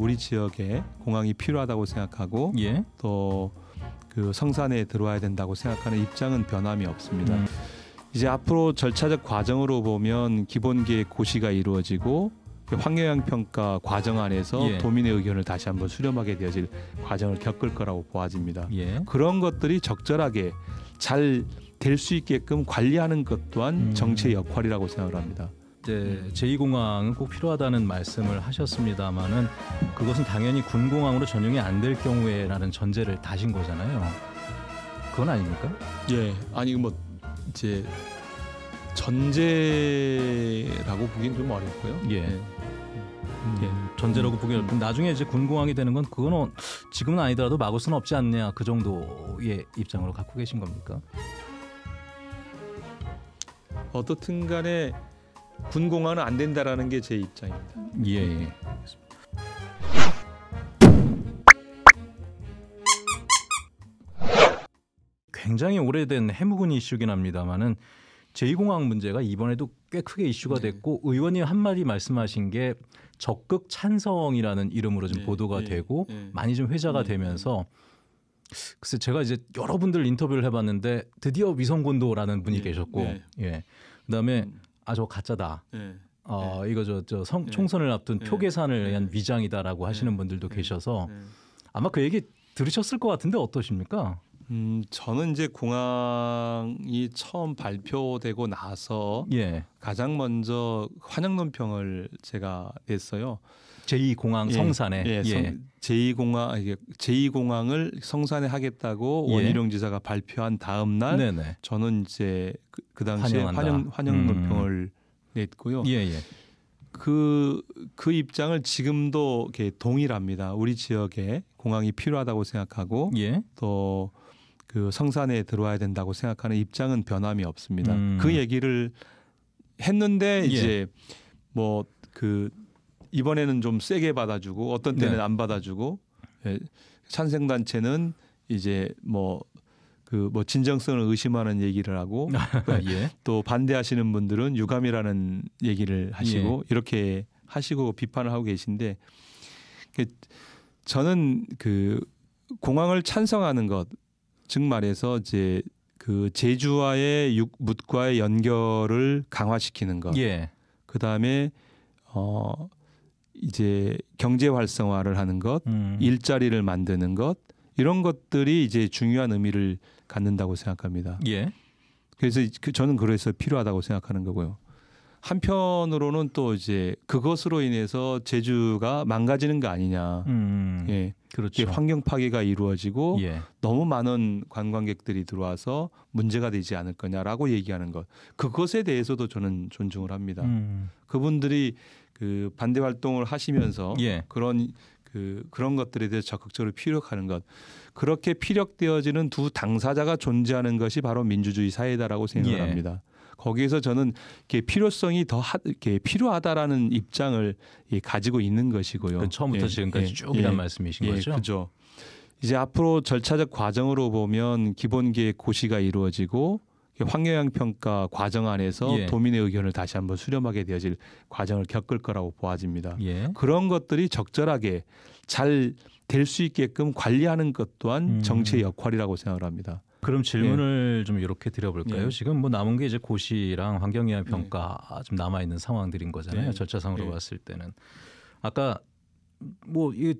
우리 지역에 공항이 필요하다고 생각하고 예. 또그 성산에 들어와야 된다고 생각하는 입장은 변함이 없습니다. 음. 이제 앞으로 절차적 과정으로 보면 기본 계획 고시가 이루어지고 환경영향 그 평가 과정 안에서 예. 도민의 의견을 다시 한번 수렴하게 되어질 과정을 겪을 거라고 보아집니다. 예. 그런 것들이 적절하게 잘 될 수 있게끔 관리하는 것 또한 음. 정치의 역할이라고 생각을 합니다. 때 음. 제2공항은 꼭 필요하다는 말씀을 하셨습니다마는 그것은 당연히 군공항으로 전용이 안 될 경우에라는 전제를 다신 거잖아요. 그건 아닙니까? 예, 아니 뭐 이제 전제라고 보기엔 좀 어렵고요. 예. 예. 예. 전제라고 음. 보기엔 음. 나중에 이제 군공항이 되는 건 그거는 어, 지금은 아니더라도 막을 수는 없지 않냐 그 정도의 입장으로 갖고 계신 겁니까? 어떻든 간에 군공화는 안 된다라는 게 제 입장입니다. 예. 예. 굉장히 오래된 해묵은 이슈긴 합니다만은 제2공항 문제가 이번에도 꽤 크게 이슈가 네. 됐고 의원님 한마디 말씀하신 게 적극 찬성이라는 이름으로 좀 네. 보도가 네. 되고 네. 많이 좀 회자가 음, 되면서 음. 글쎄 제가 이제 여러분들 인터뷰를 해봤는데 드디어 위성군도라는 분이 네, 계셨고 네. 예 그다음에 음. 아저 가짜다. 네. 어 예. 이거 저저 네. 예. 총선을 앞둔 네. 표 계산을 위한 위장이다라고 하시는 분들도 계셔서 아마 그 얘기 들으셨을 것 같은데 어떠십니까? 음, 저는 이제 공항이 처음 발표되고 나서 예. 가장 먼저 환영논평을 제가 냈어요. 제2 공항 예. 성산에 예. 예. 성, 제2 공항 아, 제2 공항을 성산에 하겠다고 예. 원희룡 지사가 발표한 다음 날 네네. 저는 이제 그, 그 당시에 환영한다. 환영 환영논평을 음. 냈고요. 그그 예, 그 입장을 지금도 동일합니다. 우리 지역에 공항이 필요하다고 생각하고 또그 성산에 들어와야 된다고 생각하는 입장은 변함이 없습니다. 음. 그 얘기를 했는데 예. 이제 예. 뭐 뭐그 이번에는 좀 세게 받아주고 어떤 때는 네. 안 받아주고 예, 찬생 단체는 이제 뭐 그 뭐 진정성을 의심하는 얘기를 하고 아, 예. 또 반대하시는 분들은 유감이라는 얘기를 하시고 예. 이렇게 하시고 비판을 하고 계신데 그 저는 그 공항을 찬성하는 것즉 말해서 이제 그 제주와의 육, 묻과의 연결을 강화시키는 것. 예. 그 다음에 어 이제 경제 활성화를 하는 것, 음. 일자리를 만드는 것 이런 것들이 이제 중요한 의미를 갖는다고 생각합니다. 예. 그래서 그 저는 그래서 필요하다고 생각하는 거고요. 한편으로는 또 이제 그것으로 인해서 제주가 망가지는 거 아니냐. 음, 예. 그렇죠. 환경 파괴가 이루어지고 예. 너무 많은 관광객들이 들어와서 문제가 되지 않을 거냐라고 얘기하는 것. 그것에 대해서도 저는 존중을 합니다. 음. 그분들이 그 반대 활동을 하시면서 예. 그런 그 그런 것들에 대해 적극적으로 피력하는 것 그렇게 피력되어지는 두 당사자가 존재하는 것이 바로 민주주의 사회다라고 생각을 예. 합니다. 거기에서 저는 이게 필요성이 더 하, 이렇게 필요하다라는 입장을 예, 가지고 있는 것이고요. 그 처음부터 예, 지금까지 예, 쭉 이런 예, 말씀이신 예, 거죠. 그죠. 이제 앞으로 절차적 과정으로 보면 기본계획 고시가 이루어지고 환경영 평가 과정 안에서 예. 도민의 의견을 다시 한번 수렴하게 되어질 과정을 겪을 거라고 보아집니다. 예. 그런 것들이 적절하게 잘 될수 있게끔 관리하는 것 또한 음. 정치의 역할이라고 생각을 합니다. 그럼 질문을 예. 좀 이렇게 드려볼까요? 예. 지금 뭐 남은 게 이제 고시랑 환경영향 예. 평가 예. 좀 남아 있는 상황들인 거잖아요. 예. 절차상으로 예. 봤을 때는 아까 뭐 이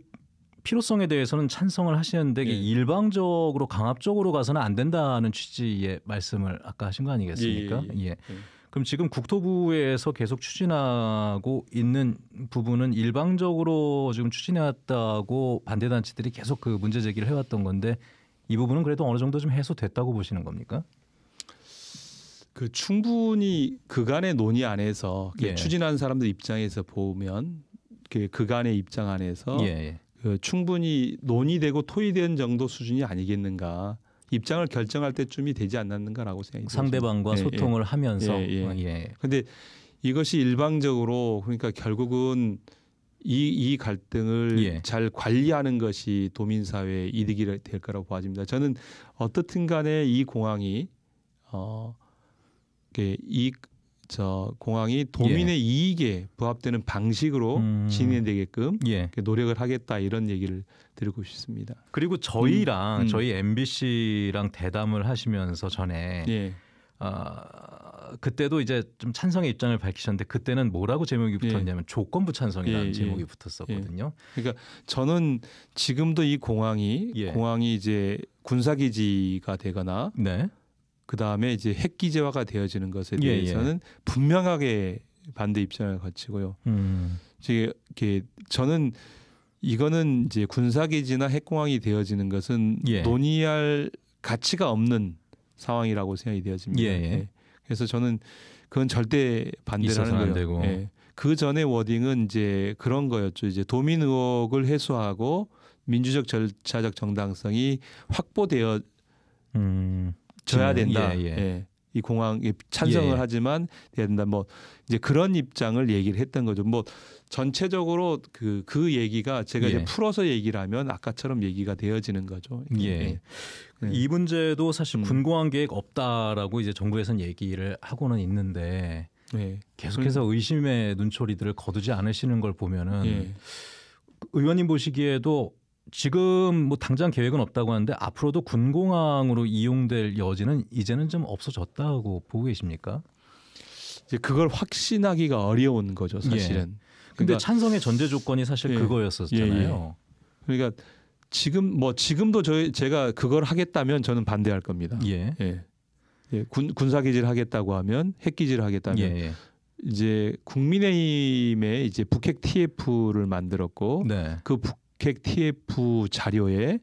필요성에 대해서는 찬성을 하시는데 이 일방적으로 강압적으로 가서는 안 된다는 취지의 말씀을 아까 하신 거 아니겠습니까? 예. 그럼 지금 국토부에서 계속 추진하고 있는 부분은 일방적으로 지금 추진해왔다고 반대 단체들이 계속 그 문제 제기를 해왔던 건데 이 부분은 그래도 어느 정도 좀 해소됐다고 보시는 겁니까? 그 충분히 그간의 논의 안에서 예. 추진한 사람들 입장에서 보면 그 그간의 입장 안에서 예, 예. 그 충분히 논의되고 토의된 정도 수준이 아니겠는가. 입장을 결정할 때쯤이 되지 않았는가라고 생각이 상대방과 들어 예, 예. 소통을 예, 하면서 예. 예, 근데 이것이 일방적으로 그러니까 결국은 이, 이 갈등을 예. 잘 관리하는 것이 도민 사회의 이득이 될 거라고 보아집니다 저는 어떻든 간에 이 공항이 어, 이저 공항이 도민의 예. 이익에 부합되는 방식으로 음. 진행되게끔 예. 노력을 하겠다 이런 얘기를 드리고 싶습니다. 그리고 저희랑 음. 음. 저희 MBC랑 대담을 하시면서 전에 예. 어, 그때도 이제 좀 찬성의 입장을 밝히셨는데 그때는 뭐라고 제목이 예. 붙었냐면 조건부 찬성이라는 예, 예. 제목이 붙었었거든요. 그러니까 저는 지금도 이 공항이 공항이 이제 군사기지가 되거나 네. 그 다음에 이제 핵 기제화가 되어지는 것에 대해서는 예, 예. 분명하게 반대 입장을 갖추고요. 음. 이게 저는 이거는 이제 군사 기지나 핵공항이 되어지는 것은 예. 논의할 가치가 없는 상황이라고 생각이 되어집니다. 예. 예. 예. 그래서 저는 그건 절대 반대하는 거예요. 예. 그 전에 워딩은 이제 그런 거였죠. 이제 도민 의혹을 해소하고 민주적 절차적 정당성이 확보되어 음. 줘야 예, 된다. 예, 예. 예. 이 공항 찬성을 하지만 된다. 뭐 이제 그런 입장을 얘기를 했던 거죠. 뭐 전체적으로 그그 그 얘기가 제가 이제 예. 풀어서 얘기를 하면 아까처럼 얘기가 되어지는 거죠. 예. 예. 그 네. 이 문제도 사실 음. 군공항 계획 없다라고 이제 정부에선 얘기를 하고는 있는데 네. 계속해서 음. 의심의 눈초리들을 거두지 않으시는 걸 보면은 의원님 보시기에도 지금 뭐 당장 계획은 없다고 하는데 앞으로도 군공항으로 이용될 여지는 이제는 좀 없어졌다고 보고 계십니까? 이제 그걸 확신하기가 어려운 거죠 예. 사실은. 예. 근데 그러니까, 찬성의 전제 조건이 사실 예. 그거였었잖아요. 예, 예. 그러니까 지금 뭐 지금도 저희 제가 그걸 하겠다면 저는 반대할 겁니다. 예. 예. 예 군 군사 기지를 하겠다고 하면 핵 기지를 하겠다면 이제 국민의힘에 이제 북핵 TF를 만들었고 네. 그 북, 북핵 TF 자료에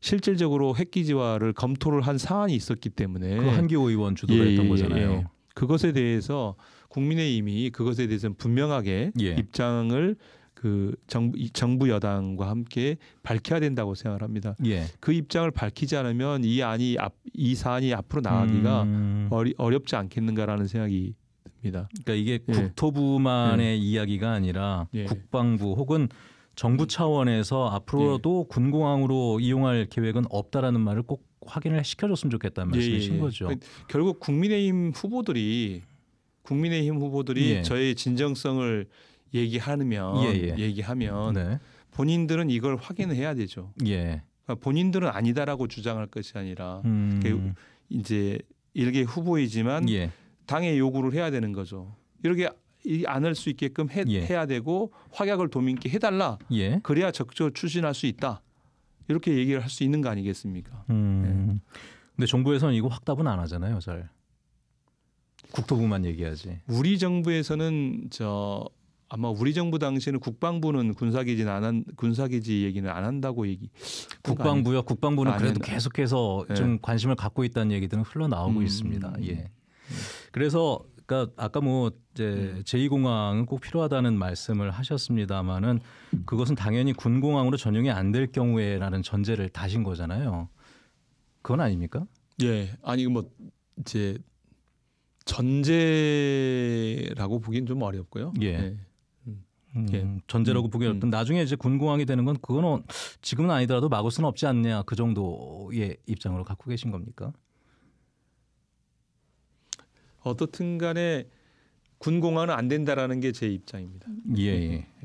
실질적으로 핵기지화를 검토를 한 사안이 있었기 때문에 그 한기호 의원 주도를 예, 했던 예, 거잖아요. 예. 그것에 대해서 국민의힘이 그것에 대해서는 분명하게 예. 입장을 그 정부, 정부 여당과 함께 밝혀야 된다고 생각을 합니다. 예. 그 입장을 밝히지 않으면 이 안이 앞, 이 사안이 앞으로 나가기가 음... 어리, 어렵지 않겠는가라는 생각이 듭니다. 그러니까 이게 예. 국토부만의 예. 이야기가 아니라 예. 국방부 혹은 정부 음. 차원에서 앞으로도 예. 군공항으로 이용할 계획은 없다라는 말을 꼭 확인을 시켜줬으면 좋겠다는 예, 말씀이신 예. 거죠. 결국 국민의힘 후보들이 국민의힘 후보들이 예. 저의 진정성을 얘기하면 예예. 예. 얘기하면 네. 본인들은 이걸 확인해야 되죠. 예. 그러니까 본인들은 아니다라고 주장할 것이 아니라 음. 이제 일개 후보이지만 예. 당의 요구를 해야 되는 거죠. 이렇게 않을 수 있게끔 해, 예. 해야 되고 확약을 도민께 해달라. 예. 그래야 적절 추진할 수 있다. 이렇게 얘기를 할 수 있는 거 아니겠습니까? 음. 네. 근데 정부에서는 이거 확답은 안 하잖아요, 잘. 국토부만 얘기하지. 우리 정부에서는 저 아마 우리 정부 당시에는 국방부는 군사기지는 안한 군사기지 얘기는 안 한다고 얘기. 국방부요. 국방부는 아니, 그래도 계속해서 네. 좀 예. 관심을 갖고 있다는 얘기들은 흘러 나오고 음, 있습니다. 예. 음. 그래서 그러니까 아까 뭐 이제 제2공항은 꼭 필요하다는 말씀을 하셨습니다마는 그것은 당연히 군공항으로 전용이 안 될 경우에라는 전제를 다신 거잖아요. 그건 아닙니까? 예, 아니 뭐 이제 전제라고 보기엔 좀 어렵고요. 예. 예. 음, 예. 전제라고 음, 보기 어렵든 음. 나중에 이제 군공항이 되는 건 그거는 지금은 아니더라도 막을 수는 없지 않냐 그 정도의 입장으로 갖고 계신 겁니까? 어떻든 간에 군공화는 안 된다라는 게 제 입장입니다. 예. 예.